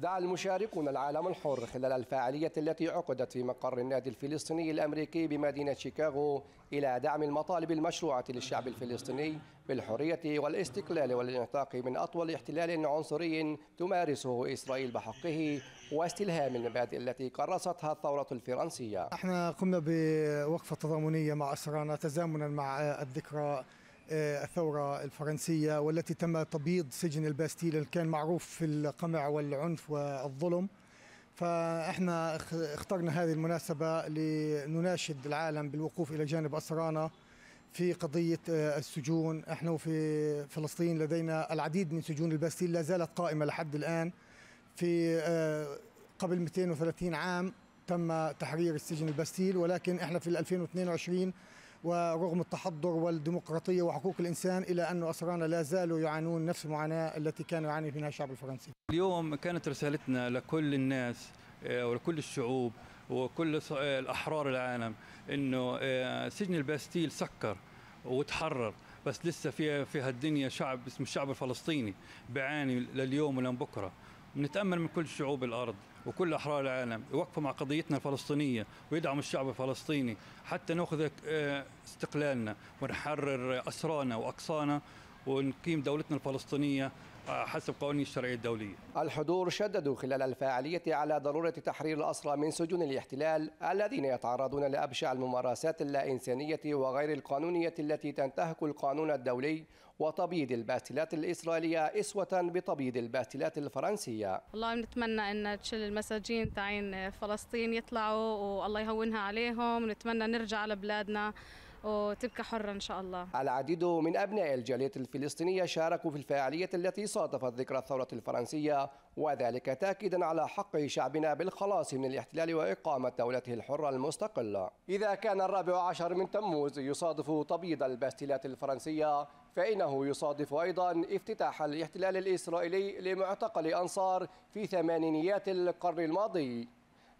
دعا المشاركون العالم الحر خلال الفعالية التي عقدت في مقر النادي الفلسطيني الأمريكي بمدينة شيكاغو إلى دعم المطالب المشروعة للشعب الفلسطيني بالحرية والاستقلال والانعتاق من أطول احتلال عنصري تمارسه إسرائيل بحقه واستلهام المبادئ التي كرستها الثورة الفرنسية احنا قمنا بوقفة تضامنية مع أسرانا تزامنا مع الذكرى الثورة الفرنسية والتي تم تبييض سجن الباستيل اللي كان معروف في القمع والعنف والظلم فاحنا اخترنا هذه المناسبة لنناشد العالم بالوقوف إلى جانب أسرانا في قضية آه، السجون احنا في فلسطين لدينا العديد من سجون الباستيل لا زالت قائمة لحد الآن في آه، قبل 230 عام تم تحرير السجن الباستيل ولكن احنا في 2022 ورغم التحضر والديمقراطية وحقوق الإنسان إلى أن أسرانا لا زالوا يعانون نفس المعاناة التي كان يعاني منها الشعب الفرنسي اليوم كانت رسالتنا لكل الناس آه، ولكل الشعوب وكل آه، الأحرار العالم أنه آه، سجن الباستيل سكر وتحرر بس لسه فيها في هالدنيا شعب اسمه الشعب الفلسطيني بعاني لليوم ولبكره بنتامل من كل شعوب الارض وكل أحرار العالم يوقفوا مع قضيتنا الفلسطينية ويدعموا الشعب الفلسطيني حتى نأخذ آه، استقلالنا ونحرر أسرانا وأقصانا ونقيم دولتنا الفلسطينية آه، حسب قوانين الشرعية الدولية الحضور شددوا خلال الفاعلية على ضرورة تحرير الأسرى من سجون الاحتلال الذين يتعرضون لأبشع الممارسات اللا إنسانية وغير القانونية التي تنتهك القانون الدولي وتبييض الباتلات الإسرائيلية إسوة بتبييض الباتلات الفرنسية والله نتمنى أن تشل المساجين تاعين فلسطين يطلعوا والله يهونها عليهم نتمنى نرجع لبلادنا وتبقى حرة إن شاء الله العديد من أبناء الجالية الفلسطينية شاركوا في الفاعلية التي صادفت ذكرى الثورة الفرنسية وذلك تأكيدا على حق شعبنا بالخلاص من الاحتلال وإقامة دولته الحرة المستقلة إذا كان الرابع عشر من تموز يصادف تبييض الباستيلات الفرنسية فإنه يصادف أيضا افتتاح الاحتلال الإسرائيلي لمعتقل أنصار في ثمانينيات القرن الماضي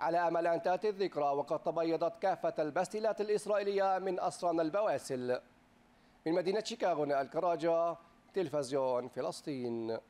على أمل أن تأتي الذكرى وقد تبيضت كافة البستيلات الإسرائيلية من أسران البواسل من مدينة شيكاغو الكراجة تلفزيون فلسطين